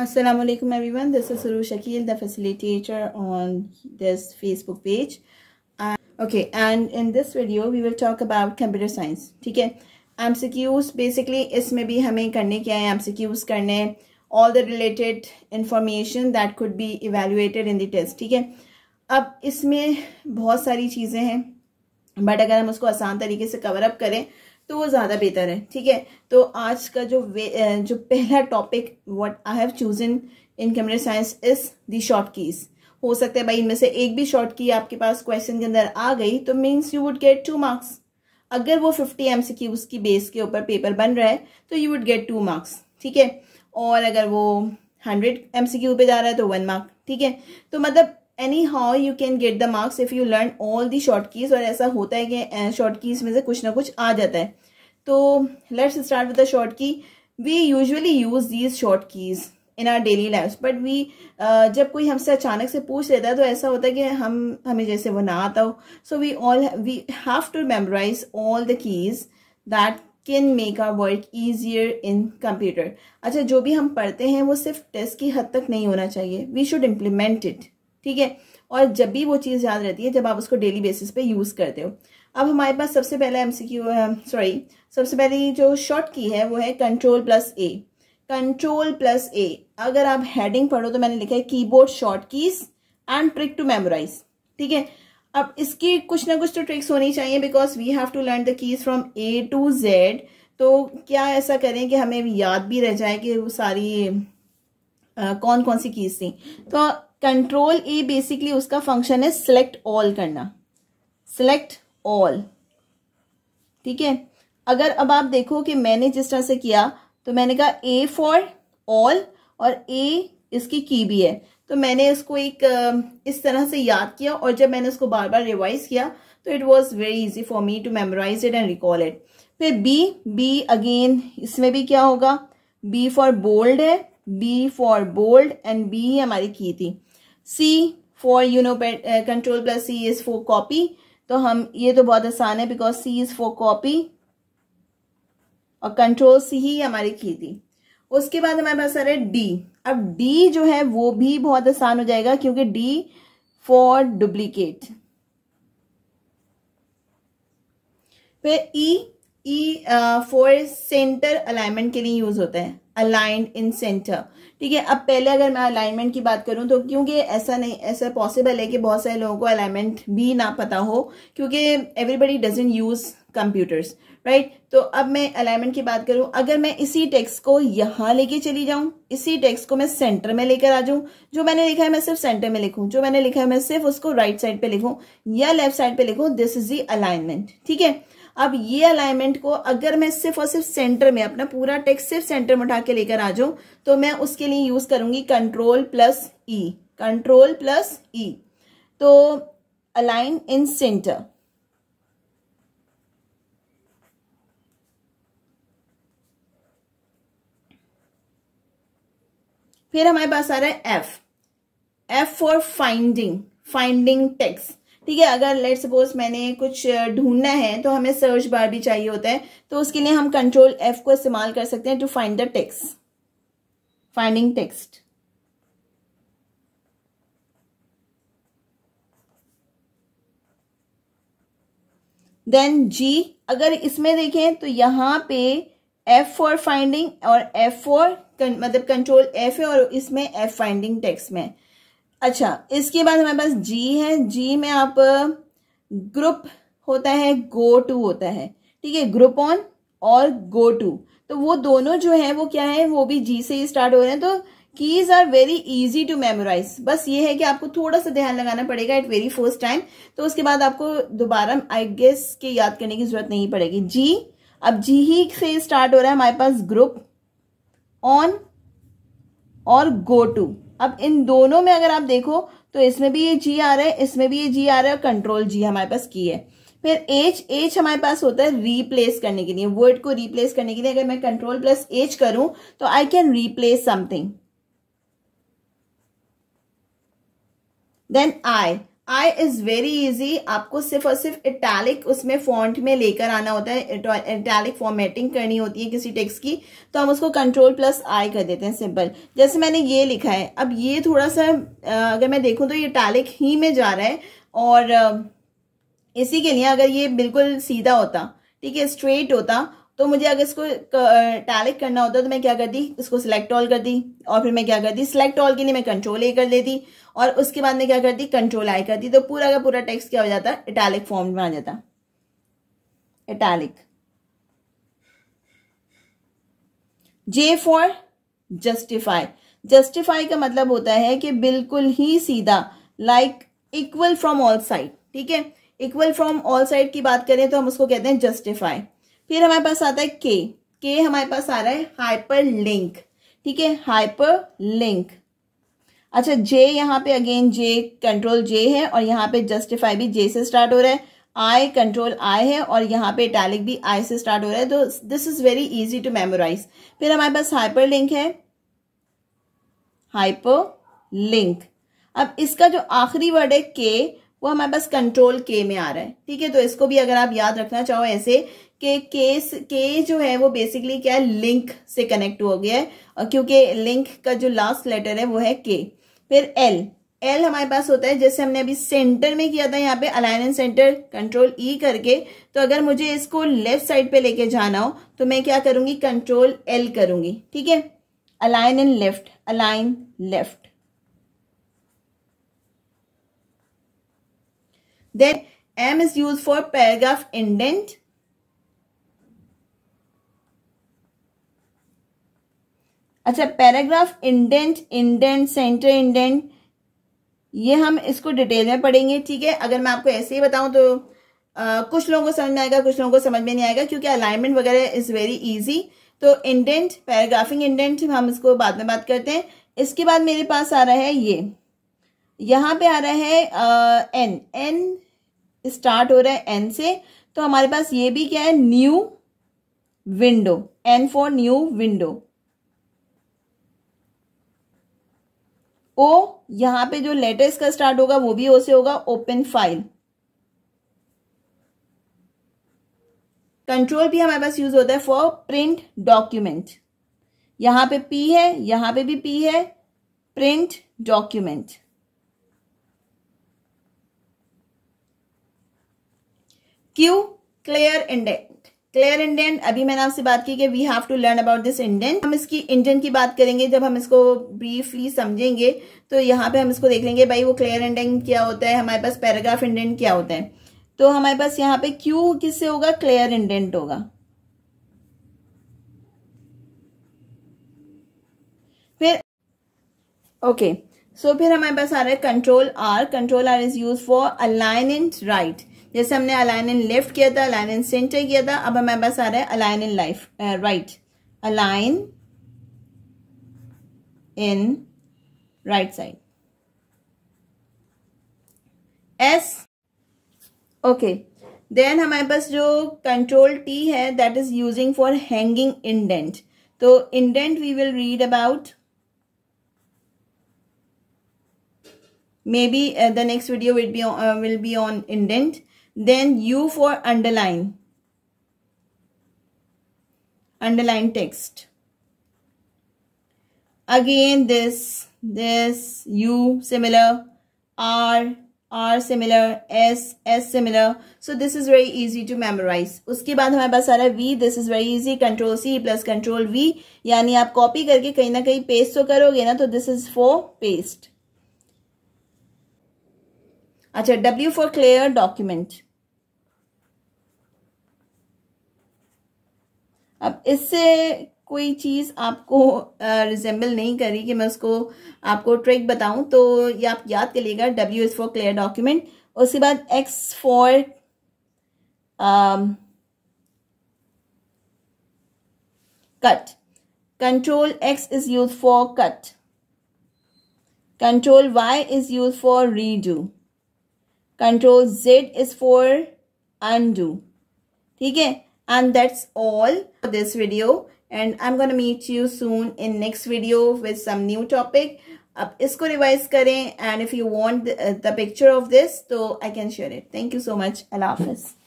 Assalamualaikum everyone. This is Suru Shakil, the facilitator on this Facebook page. Uh, okay, and in this video we will talk about computer science. ठीक है M C cues basically इसमें भी हमें करने क्या है M C Qs करने all the related information that could be evaluated in the test ठीक है अब इसमें बहुत सारी चीज़ें हैं बट अगर हम उसको आसान तरीके से कवर अप करें तो वो ज़्यादा बेहतर है ठीक है तो आज का जो वे जो पहला topic what I have choose in in computer science is the short keys हो सकता है भाई इनमें से एक भी शॉर्ट की आपके पास क्वेश्चन के अंदर आ गई तो means you would get two marks अगर वो फिफ्टी एम सी क्यूज की बेस के ऊपर पेपर बन रहा है तो you would get two marks ठीक है और अगर वो हंड्रेड एम सी क्यू पे जा रहा है तो वन मार्क ठीक है तो मतलब anyhow you can get the marks if you learn all the short keys और ऐसा होता है कि शॉर्ट कीज़ में से कुछ ना कुछ आ जाता है तो let's start with the short key we usually use these short keys in our daily life but we जब कोई हमसे अचानक से पूछ लेता है तो ऐसा होता है कि हम हमें जैसे वो ना आता हो so we all we have to memorise all the keys that can make our work easier in computer अच्छा जो भी हम पढ़ते हैं वो सिर्फ टेस्ट की हद तक नहीं होना चाहिए वी शुड इम्प्लीमेंट इट ठीक है और जब भी वो चीज़ याद रहती है जब आप उसको डेली बेसिस पे यूज़ करते हो अब हमारे पास सबसे पहला एमसीक्यू है सॉरी सबसे पहली जो शॉर्ट की है वो है control plus A control plus A अगर आप हेडिंग पढ़ो तो मैंने लिखा है keyboard short keys and trick to memorise ठीक है अब इसकी कुछ ना कुछ तो ट्रिक्स होनी चाहिए because we have to learn the keys from A to Z तो क्या ऐसा करें कि हमें याद भी रह जाए कि वो सारी आ, कौन कौन सी कीज थी तो कंट्रोल ए बेसिकली उसका फंक्शन है सिलेक्ट ऑल करना सिलेक्ट ऑल ठीक है अगर अब आप देखो कि मैंने जिस तरह से किया तो मैंने कहा ए फॉर ऑल और ए इसकी की भी है तो मैंने इसको एक इस तरह से याद किया और जब मैंने उसको बार बार रिवाइज किया तो it was very easy for me to memorise it and recall it फिर बी बी अगेन इसमें भी क्या होगा बी फॉर बोल्ड है B for bold and B हमारी की थी C for you know control plus C is for copy तो हम ये तो बहुत आसान है because C is for copy और कंट्रोल सी ही हमारी की थी उसके बाद हमारे पास आ रहा है डी अब डी जो है वो भी बहुत आसान हो जाएगा क्योंकि डी फॉर डुप्लीकेट फिर E E for centre alignment के लिए यूज होता है अलाइंड इन सेंटर ठीक है अब पहले अगर मैं अलाइनमेंट की बात करूं तो क्योंकि ऐसा नहीं ऐसा पॉसिबल है कि बहुत सारे लोगों को अलाइनमेंट भी ना पता हो क्योंकि everybody doesn't use computers right तो अब मैं अलाइनमेंट की बात करूं अगर मैं इसी टेक्स्ट को यहां लेके चली जाऊं इसी टेक्स्ट को मैं सेंटर में लेकर आ जाऊं जो मैंने लिखा है मैं सिर्फ सेंटर में लिखूं जो मैंने लिखा है मैं सिर्फ उसको राइट right साइड पे लिखूं या लेफ्ट साइड पे लिखूं दिस इज दी अलाइनमेंट ठीक है अब ये अलाइनमेंट को अगर मैं सिर्फ और सिर्फ सेंटर में अपना पूरा टेक्स्ट सिर्फ सेंटर में उठा के लेकर आ जाऊं तो मैं उसके लिए यूज करूंगी control plus E control plus E तो अलाइन इन सेंटर फिर हमारे पास आ रहा है F F for finding finding text ठीक है अगर लेट सपोज मैंने कुछ ढूंढना है तो हमें सर्च बार भी चाहिए होता है तो उसके लिए हम कंट्रोल एफ को इस्तेमाल कर सकते हैं to find the text finding text then G अगर इसमें देखें तो यहां पे एफ फॉर फाइंडिंग और एफ फॉर मतलब कंट्रोल एफ है और इसमें एफ फाइंडिंग टेक्स्ट में अच्छा इसके बाद हमारे पास जी है जी में आप ग्रुप होता है गो टू होता है ठीक है ग्रुप ऑन और गो टू तो वो दोनों जो है वो क्या है वो भी जी से ही स्टार्ट हो रहे हैं तो keys are very easy to memorise बस ये है कि आपको थोड़ा सा ध्यान लगाना पड़ेगा एट वेरी फर्स्ट टाइम तो उसके बाद आपको दोबारा आई गेस के याद करने की जरूरत नहीं पड़ेगी जी अब जी ही से स्टार्ट हो रहा है हमारे पास ग्रुप ऑन और गो टू अब इन दोनों में अगर आप देखो तो इसमें भी ये जी आ रहा है इसमें भी ये जी आ रहा है और कंट्रोल जी हमारे पास की है फिर एच एच हमारे पास होता है रिप्लेस करने के लिए वर्ड को रिप्लेस करने के लिए अगर मैं कंट्रोल प्लस एच करूं तो I can replace something then I I is very easy आपको सिर्फ और सिर्फ इटैलिक उसमें फॉन्ट में लेकर आना होता है इटैलिक फॉर्मेटिंग करनी होती है किसी टेक्स्ट की तो हम उसको कंट्रोल प्लस आई कर देते हैं सिंपल जैसे मैंने ये लिखा है अब ये थोड़ा सा अगर मैं देखूँ तो ये इटैलिक ही में जा रहा है और इसी के लिए अगर ये बिल्कुल सीधा होता ठीक है स्ट्रेट होता तो मुझे अगर इसको टैलिक करना होता तो मैं क्या कर दी इसको सिलेक्ट ऑल कर दी और फिर मैं क्या कर दी सिलेक्ट ऑल के लिए मैं कंट्रोल ए कर देती और उसके बाद मैं क्या करती कंट्रोल आई कर दी तो पूरा का पूरा टेक्स्ट क्या हो जाता इटैलिक फॉर्म में आ जाता italic J for justify justify का मतलब होता है कि बिल्कुल ही सीधा like equal from all side ठीक है इक्वल फ्रॉम ऑल साइड की बात करें तो हम उसको कहते हैं जस्टिफाई फिर हमारे पास आता है के के हमारे पास आ रहा है हाइपर लिंक ठीक है हाइपर लिंक अच्छा जे यहाँ पे अगेन जे कंट्रोल जे है और यहाँ पे जस्टिफाई भी जे से स्टार्ट हो रहा है आई कंट्रोल आई है और यहाँ पे इटैलिक भी आई से स्टार्ट हो रहा है तो this is very easy to memorise फिर हमारे पास हाइपर लिंक है हाइपर लिंक अब इसका जो आखिरी वर्ड है के वो हमारे पास कंट्रोल के में आ रहा है ठीक है तो इसको भी अगर आप याद रखना चाहो ऐसे के केस के जो है वो बेसिकली क्या है लिंक से कनेक्ट हो गया है और क्योंकि लिंक का जो लास्ट लेटर है वो है के फिर एल एल हमारे पास होता है जैसे हमने अभी सेंटर में किया था यहाँ पे एंड सेंटर कंट्रोल ई करके तो अगर मुझे इसको लेफ्ट साइड पे लेके जाना हो तो मैं क्या करूंगी कंट्रोल एल करूंगी ठीक है align and left align left then M is use for paragraph indent अच्छा paragraph indent indent centre indent ये हम इसको डिटेल में पढ़ेंगे ठीक है अगर मैं आपको ऐसे ही बताऊं तो आ, कुछ लोगों को समझ में आएगा कुछ लोगों को समझ में नहीं आएगा क्योंकि अलाइनमेंट वगैरह इज वेरी इजी तो इंडेंट पैराग्राफिंग इंडेंट हम इसको बाद में बात करते हैं इसके बाद मेरे पास आ रहा है ये यहाँ पे आ रहा है आ, एन एन स्टार्ट हो रहा है एन से तो हमारे पास ये भी क्या है new window N for new window O यहां पे जो लेटेस्ट का स्टार्ट होगा वो भी ओ से होगा ओपन फाइल कंट्रोल भी हमारे पास यूज होता है फॉर प्रिंट डॉक्यूमेंट यहां पे पी है यहां पे भी पी है print document Q clear index clear Indian अभी मैंने आपसे बात की कि we have to learn about this Indian हम इसकी इंडियन की बात करेंगे जब हम इसको ब्रीफली समझेंगे तो यहाँ पे हम इसको देख लेंगे भाई वो क्लियर इंडियन क्या होता है हमारे पास पैराग्राफ इंडियन क्या होता है तो हमारे पास यहाँ पे क्यू किससे होगा क्लियर इंडेंट होगा फिर ओके okay, सो so फिर हमारे पास आ रहा है control R control R is use for align right जैसे हमने अलाइन इन लेफ्ट किया था अलाइन इन सेंटर किया था अब हमारे पास आ रहा है align in life right align in right side S okay then हमारे पास जो कंट्रोल टी है that is using for hanging indent तो indent we will read about maybe the next video will be on indent then u for underline underline text again this this u similar r r similar s s similar so this is very easy to memorize uske baad hamare paas आ रहा है v this is very easy control c plus control v yani aap copy karke kahin na kahin paste to karoge na तो this is for paste अच्छा w for clear document अब इससे कोई चीज़ आपको resemble नहीं करी कि मैं उसको आपको ट्रिक बताऊं तो ये आप याद करिएगा W is for clear document उसके बाद X for cut control X is use for cut control Y is use for redo control Z is for undo ठीक है And that's all for this video. And I'm going to meet you soon in next video with some new topic. अब इसको revise करें and if you want the picture of this तो I can share it thank you so much